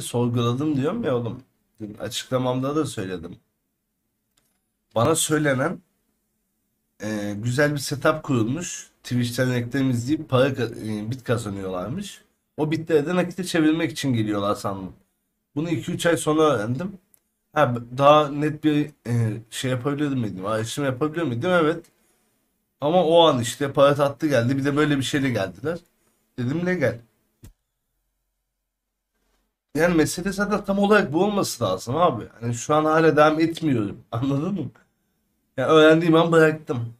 işte sorguladım diyorum ya oğlum. Dün açıklamamda da söyledim. Bana söylenen e, güzel bir setup kurulmuş. Twitch'ten reklam izleyip para e, bit kazanıyorlarmış. O bitleri de nakite çevirmek için geliyorlar sandım. Bunu 2-3 ay sonra öğrendim. Ha, daha net bir e, şey yapabilir miydim? Araştırma yapabilir miydim? Evet. Ama o an işte para tatlı geldi. Bir de böyle bir şeyle geldiler. Dedim ne gel. Yani mesele zaten tam olarak bu olması lazım abi. Yani şu an hala devam etmiyorum. Anladın mı? Yani öğrendiğim an bıraktım.